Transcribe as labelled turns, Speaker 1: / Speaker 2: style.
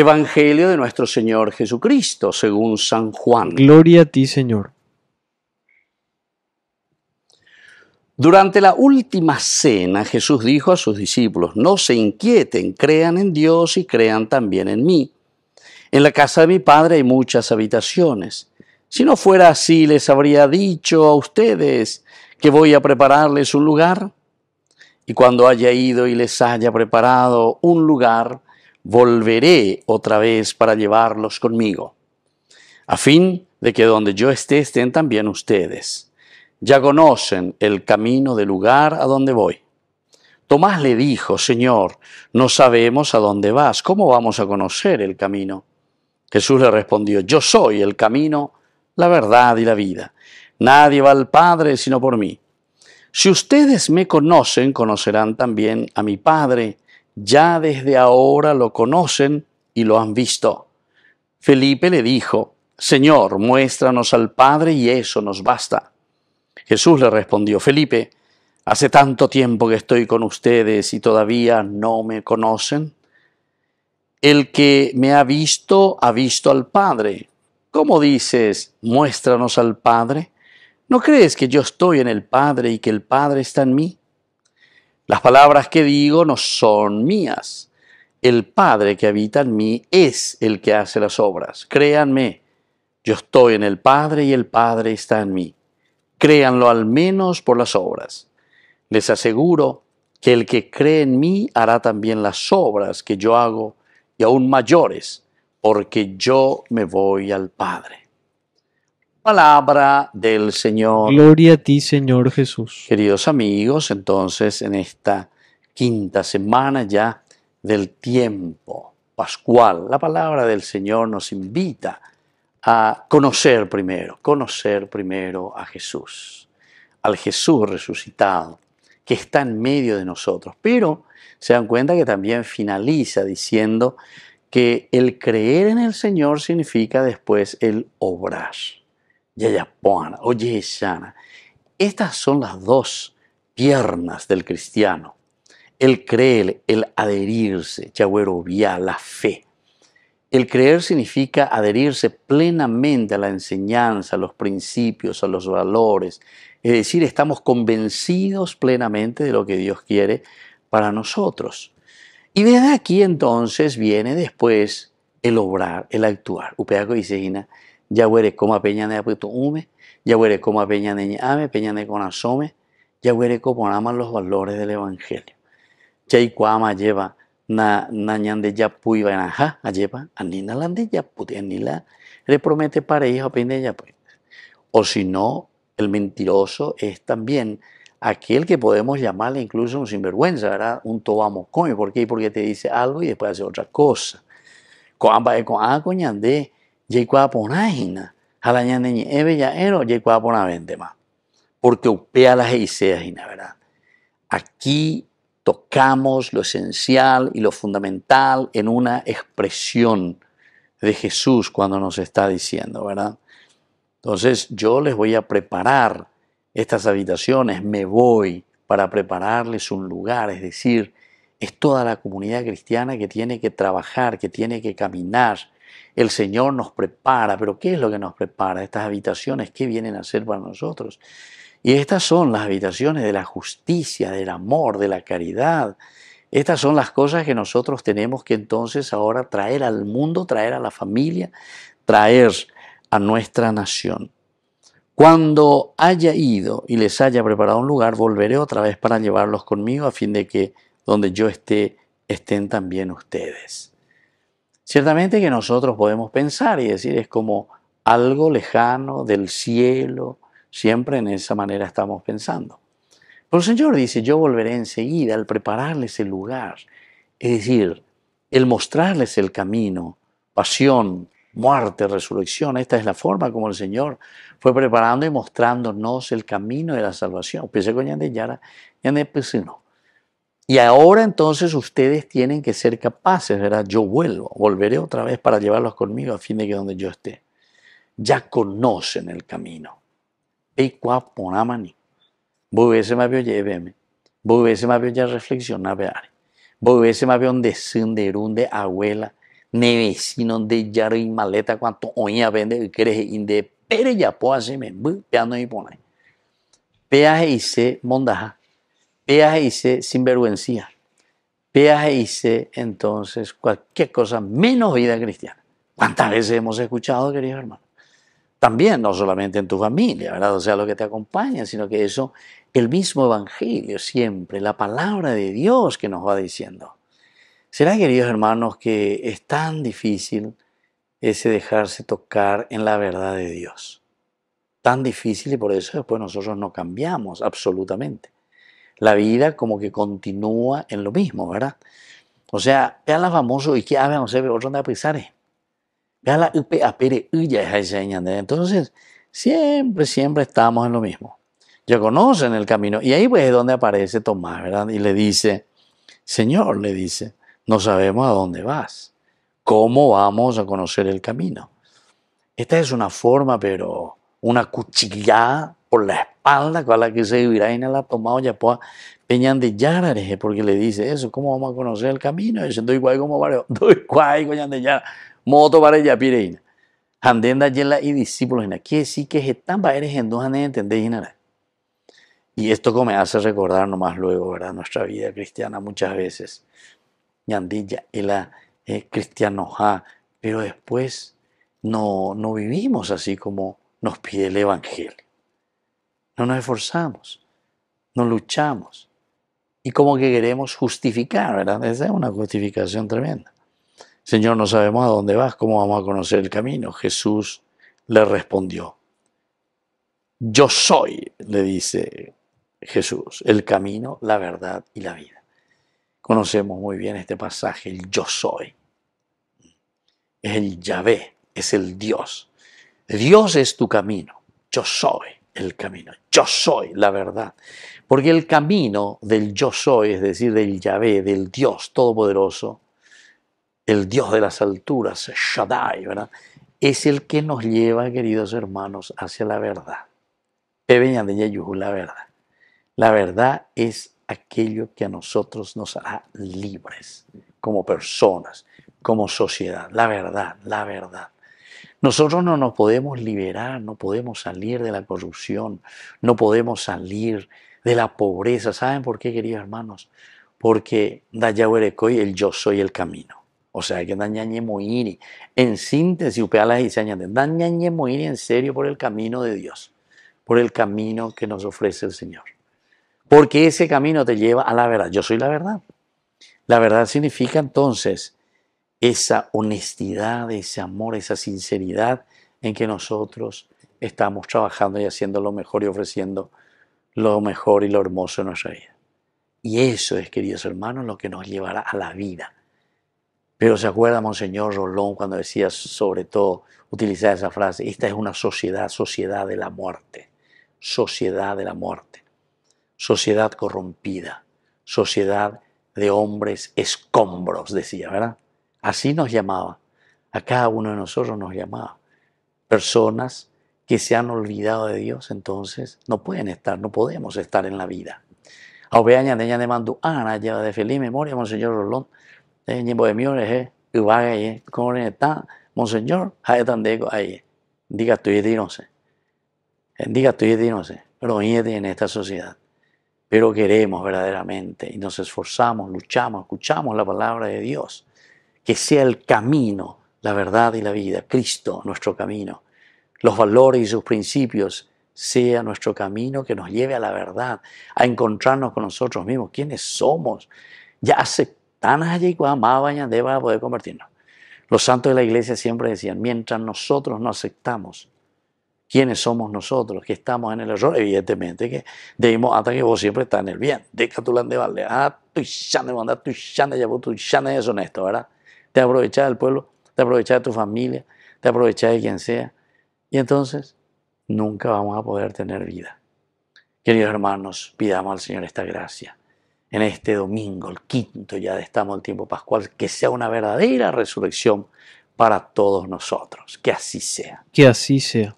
Speaker 1: Evangelio de nuestro Señor Jesucristo, según San Juan. Gloria a ti, Señor. Durante la última cena Jesús dijo a sus discípulos, no se inquieten, crean en Dios y crean también en mí. En la casa de mi Padre hay muchas habitaciones. Si no fuera así, les habría dicho a ustedes que voy a prepararles un lugar. Y cuando haya ido y les haya preparado un lugar, volveré otra vez para llevarlos conmigo, a fin de que donde yo esté estén también ustedes. Ya conocen el camino del lugar a donde voy. Tomás le dijo, Señor, no sabemos a dónde vas, ¿cómo vamos a conocer el camino? Jesús le respondió, yo soy el camino, la verdad y la vida. Nadie va al Padre sino por mí. Si ustedes me conocen, conocerán también a mi Padre ya desde ahora lo conocen y lo han visto. Felipe le dijo, Señor, muéstranos al Padre y eso nos basta. Jesús le respondió, Felipe, hace tanto tiempo que estoy con ustedes y todavía no me conocen. El que me ha visto ha visto al Padre. ¿Cómo dices, muéstranos al Padre? ¿No crees que yo estoy en el Padre y que el Padre está en mí? Las palabras que digo no son mías. El Padre que habita en mí es el que hace las obras. Créanme, yo estoy en el Padre y el Padre está en mí. Créanlo al menos por las obras. Les aseguro que el que cree en mí hará también las obras que yo hago y aún mayores, porque yo me voy al Padre palabra del Señor. Gloria a ti, Señor Jesús. Queridos amigos, entonces en esta quinta semana ya del tiempo pascual, la palabra del Señor nos invita a conocer primero, conocer primero a Jesús, al Jesús resucitado, que está en medio de nosotros. Pero se dan cuenta que también finaliza diciendo que el creer en el Señor significa después el obrar. Yayapuana Oye Estas son las dos piernas del cristiano. El creer, el adherirse, vía la fe. El creer significa adherirse plenamente a la enseñanza, a los principios, a los valores. Es decir, estamos convencidos plenamente de lo que Dios quiere para nosotros. Y desde aquí entonces viene después el obrar, el actuar. Upeaco dice, como Ya hume, ya huere como a peña de ame, peña ya con asome, como los valores del Evangelio. cuama lleva na na ñande lleva lleva ayepa anina lande anila le promete pareja ya pui. O si no, el mentiroso es también aquel que podemos llamarle incluso un sinvergüenza, ¿verdad? Un tobamo come, ¿por qué? Porque te dice algo y después hace otra cosa. Ah, Yeikuaponagina, de ebe ya ero, más. Porque upea las eiseas, ¿verdad? Aquí tocamos lo esencial y lo fundamental en una expresión de Jesús cuando nos está diciendo, ¿verdad? Entonces yo les voy a preparar estas habitaciones, me voy para prepararles un lugar, es decir, es toda la comunidad cristiana que tiene que trabajar, que tiene que caminar, el Señor nos prepara, pero ¿qué es lo que nos prepara? Estas habitaciones, ¿qué vienen a hacer para nosotros? Y estas son las habitaciones de la justicia, del amor, de la caridad. Estas son las cosas que nosotros tenemos que entonces ahora traer al mundo, traer a la familia, traer a nuestra nación. Cuando haya ido y les haya preparado un lugar, volveré otra vez para llevarlos conmigo a fin de que donde yo esté estén también ustedes. Ciertamente que nosotros podemos pensar y decir es como algo lejano del cielo, siempre en esa manera estamos pensando. Pero el Señor dice, yo volveré enseguida al prepararles el lugar, es decir, el mostrarles el camino, pasión, muerte, resurrección. Esta es la forma como el Señor fue preparando y mostrándonos el camino de la salvación. Pensé que ya y ahora entonces ustedes tienen que ser capaces, ¿verdad? Yo vuelvo, volveré otra vez para llevarlos conmigo a fin de que donde yo esté. Ya conocen el camino. Peikwa ponamani. Vos más lléveme. Vos más ya reflexionar, veare. Vos más senderun de abuela. Ne vecino de yarri, maleta cuanto oña vende que eres inde. Pere ya po así me. Peano y Pea Peaje y se mondaja sin hice sinvergüencía. y hice entonces cualquier cosa menos vida cristiana. ¿Cuántas veces hemos escuchado, queridos hermanos? También, no solamente en tu familia, ¿verdad? O sea, lo que te acompaña, sino que eso, el mismo Evangelio siempre, la palabra de Dios que nos va diciendo. ¿Será, queridos hermanos, que es tan difícil ese dejarse tocar en la verdad de Dios? Tan difícil y por eso después nosotros no cambiamos absolutamente la vida como que continúa en lo mismo, ¿verdad? O sea, vean la famoso y que hagan, ah, o otro eh. la ah, ya ¿eh? Entonces, siempre, siempre estamos en lo mismo. Ya conocen el camino. Y ahí pues es donde aparece Tomás, ¿verdad? Y le dice, Señor, le dice, no sabemos a dónde vas. ¿Cómo vamos a conocer el camino? Esta es una forma, pero una cuchillada por la espalda espalda con la que se en la tomado ya pueda peñan de porque le dice eso, ¿cómo vamos a conocer el camino? diciendo dice, doy guay como barrio, doy guay coñan de moto para ella pireina. Andenda yela y discípulos, en aquí sí que estamba eres en dos anes entendés, Y esto como me hace recordar nomás luego, ¿verdad? Nuestra vida cristiana muchas veces. Yandilla, la eh, cristianoja, pero después no, no vivimos así como nos pide el Evangelio. No nos esforzamos, no luchamos. Y como que queremos justificar, ¿verdad? Esa es una justificación tremenda. Señor, no sabemos a dónde vas, cómo vamos a conocer el camino. Jesús le respondió. Yo soy, le dice Jesús, el camino, la verdad y la vida. Conocemos muy bien este pasaje, el yo soy. Es el Yahvé, es el Dios. Dios es tu camino, yo soy el camino. Yo soy la verdad. Porque el camino del yo soy, es decir, del Yahvé, del Dios Todopoderoso, el Dios de las alturas, Shaddai, ¿verdad? es el que nos lleva, queridos hermanos, hacia la verdad. la verdad. La verdad es aquello que a nosotros nos hará libres, como personas, como sociedad. La verdad, la verdad. Nosotros no nos podemos liberar, no podemos salir de la corrupción, no podemos salir de la pobreza. ¿Saben por qué, queridos hermanos? Porque Dayahuerecoy, el yo soy el camino. O sea, que dañañe moiri. En síntesis, upealas y dañañe en serio por el camino de Dios, por el camino que nos ofrece el Señor. Porque ese camino te lleva a la verdad. Yo soy la verdad. La verdad significa entonces esa honestidad, ese amor, esa sinceridad en que nosotros estamos trabajando y haciendo lo mejor y ofreciendo lo mejor y lo hermoso en nuestra vida. Y eso es, queridos hermanos, lo que nos llevará a la vida. Pero se acuerda Monseñor Rolón cuando decía sobre todo, utilizar esa frase, esta es una sociedad, sociedad de la muerte, sociedad de la muerte, sociedad corrompida, sociedad de hombres escombros, decía, ¿verdad? Así nos llamaba. A cada uno de nosotros nos llamaba. Personas que se han olvidado de Dios, entonces no pueden estar, no podemos estar en la vida. Ahora tenía de manduana ah, lleva de feliz memoria, Monseñor Rolón, de Ñembo de Miores, está, Monseñor, tan Dego, ahí, diga tú y no eh, diga tú y sé pero en esta sociedad. Pero queremos verdaderamente y nos esforzamos, luchamos, escuchamos la palabra de Dios que sea el camino, la verdad y la vida, Cristo nuestro camino. Los valores y sus principios sea nuestro camino que nos lleve a la verdad, a encontrarnos con nosotros mismos, quiénes somos. Ya aceptan allí, amaban y a poder convertirnos. Los santos de la iglesia siempre decían, mientras nosotros no aceptamos quiénes somos nosotros, que estamos en el error, evidentemente que debemos hasta que vos siempre estás en el bien. Déjate de balde, ah, de bondad, tú honesto, ¿verdad? te aprovechás del pueblo, te aprovechás de tu familia, te aprovechás de quien sea. Y entonces nunca vamos a poder tener vida. Queridos hermanos, pidamos al Señor esta gracia. En este domingo, el quinto ya de estamos el tiempo pascual, que sea una verdadera resurrección para todos nosotros. Que así sea. Que así sea.